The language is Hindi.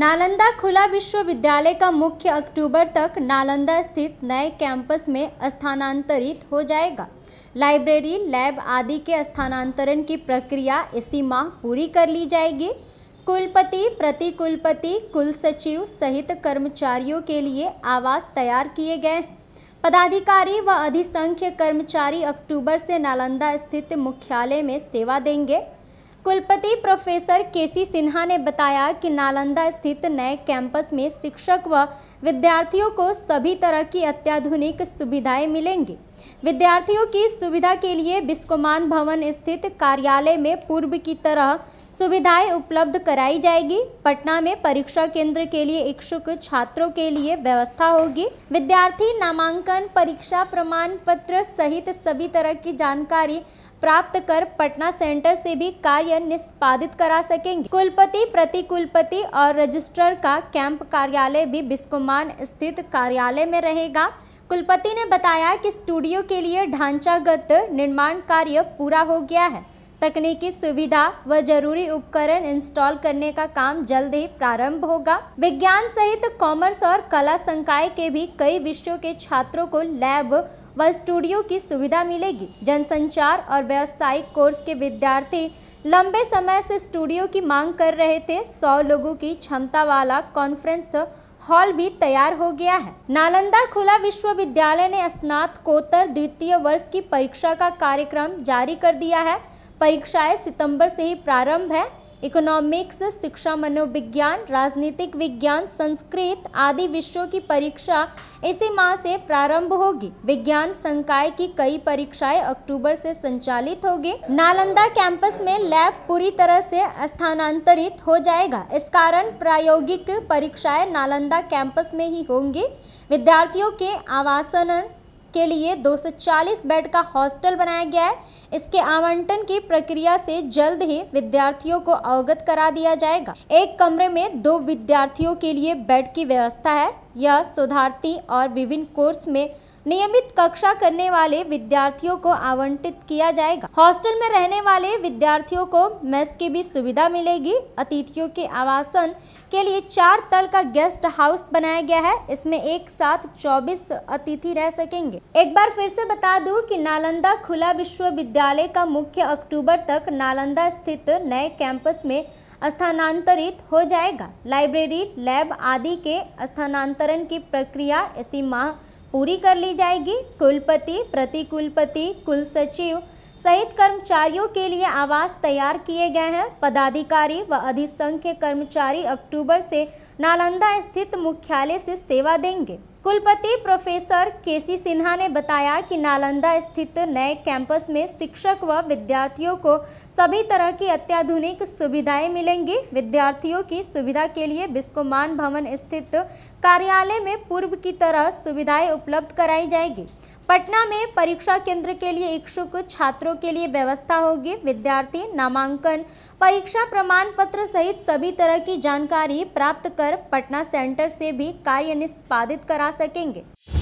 नालंदा खुला विश्वविद्यालय का मुख्य अक्टूबर तक नालंदा स्थित नए कैंपस में स्थानांतरित हो जाएगा लाइब्रेरी लैब आदि के स्थानांतरण की प्रक्रिया इसी माह पूरी कर ली जाएगी कुलपति प्रति कुलपति कुल सचिव सहित कर्मचारियों के लिए आवास तैयार किए गए पदाधिकारी व अधिसंख्य कर्मचारी अक्टूबर से नालंदा स्थित मुख्यालय में सेवा देंगे कुलपति प्रोफेसर केसी सिन्हा ने बताया कि नालंदा स्थित नए कैंपस में शिक्षक व विद्यार्थियों को सभी तरह की अत्याधुनिक सुविधाएं मिलेंगी विद्यार्थियों की सुविधा के लिए बिस्कोमान भवन स्थित कार्यालय में पूर्व की तरह सुविधाएं उपलब्ध कराई जाएगी पटना में परीक्षा केंद्र के लिए इच्छुक छात्रों के लिए व्यवस्था होगी विद्यार्थी नामांकन परीक्षा प्रमाण पत्र सहित सभी तरह की जानकारी प्राप्त कर पटना सेंटर से भी कार्य निष्पादित करा सकेंगे कुलपति प्रति कुलपति और रजिस्ट्रार का कैंप कार्यालय भी बिस्कुमान स्थित कार्यालय में रहेगा कुलपति ने बताया कि स्टूडियो के लिए ढांचागत निर्माण कार्य पूरा हो गया है तकनीकी सुविधा व जरूरी उपकरण इंस्टॉल करने का काम जल्द ही प्रारंभ होगा विज्ञान सहित कॉमर्स और कला संकाय के भी कई विषयों के छात्रों को लैब व स्टूडियो की सुविधा मिलेगी जनसंचार और व्यावसायिक कोर्स के विद्यार्थी लंबे समय से स्टूडियो की मांग कर रहे थे सौ लोगों की क्षमता वाला कॉन्फ्रेंस हॉल भी तैयार हो गया है नालंदा खुला विश्वविद्यालय ने स्नातकोत्तर द्वितीय वर्ष की परीक्षा का कार्यक्रम जारी कर दिया है परीक्षाएं सितंबर से ही प्रारंभ है इकोनॉमिक्स शिक्षा मनोविज्ञान राजनीतिक विज्ञान संस्कृत आदि विषयों की परीक्षा इसी माह से प्रारंभ होगी विज्ञान संकाय की कई परीक्षाएं अक्टूबर से संचालित होगी नालंदा कैंपस में लैब पूरी तरह से स्थानांतरित हो जाएगा इस कारण प्रायोगिक परीक्षाएं नालंदा कैंपस में ही होंगी विद्यार्थियों के आवासन के लिए 240 बेड का हॉस्टल बनाया गया है इसके आवंटन की प्रक्रिया से जल्द ही विद्यार्थियों को अवगत करा दिया जाएगा एक कमरे में दो विद्यार्थियों के लिए बेड की व्यवस्था है यह शोधार्थी और विभिन्न कोर्स में नियमित कक्षा करने वाले विद्यार्थियों को आवंटित किया जाएगा हॉस्टल में रहने वाले विद्यार्थियों को मेस की भी सुविधा मिलेगी अतिथियों के आवासन के लिए चार तल का गेस्ट हाउस बनाया गया है इसमें एक साथ 24 अतिथि रह सकेंगे एक बार फिर से बता दूं कि नालंदा खुला विश्वविद्यालय का मुख्य अक्टूबर तक नालंदा स्थित नए कैंपस में स्थानांतरित हो जाएगा लाइब्रेरी लैब आदि के स्थानांतरण की प्रक्रिया इसी माह पूरी कर ली जाएगी कुलपति प्रतिकुलपति कुल सचिव सहित कर्मचारियों के लिए आवास तैयार किए गए हैं पदाधिकारी व अधिसंख्य कर्मचारी अक्टूबर से नालंदा स्थित मुख्यालय से सेवा देंगे कुलपति प्रोफेसर केसी सिन्हा ने बताया कि नालंदा स्थित नए कैंपस में शिक्षक व विद्यार्थियों को सभी तरह की अत्याधुनिक सुविधाएं मिलेंगी विद्यार्थियों की सुविधा के लिए बिस्कोमान भवन स्थित कार्यालय में पूर्व की तरह सुविधाएं उपलब्ध कराई जाएगी पटना में परीक्षा केंद्र के लिए इच्छुक छात्रों के लिए व्यवस्था होगी विद्यार्थी नामांकन परीक्षा प्रमाण पत्र सहित सभी तरह की जानकारी प्राप्त कर पटना सेंटर से भी कार्य निष्पादित करा सकेंगे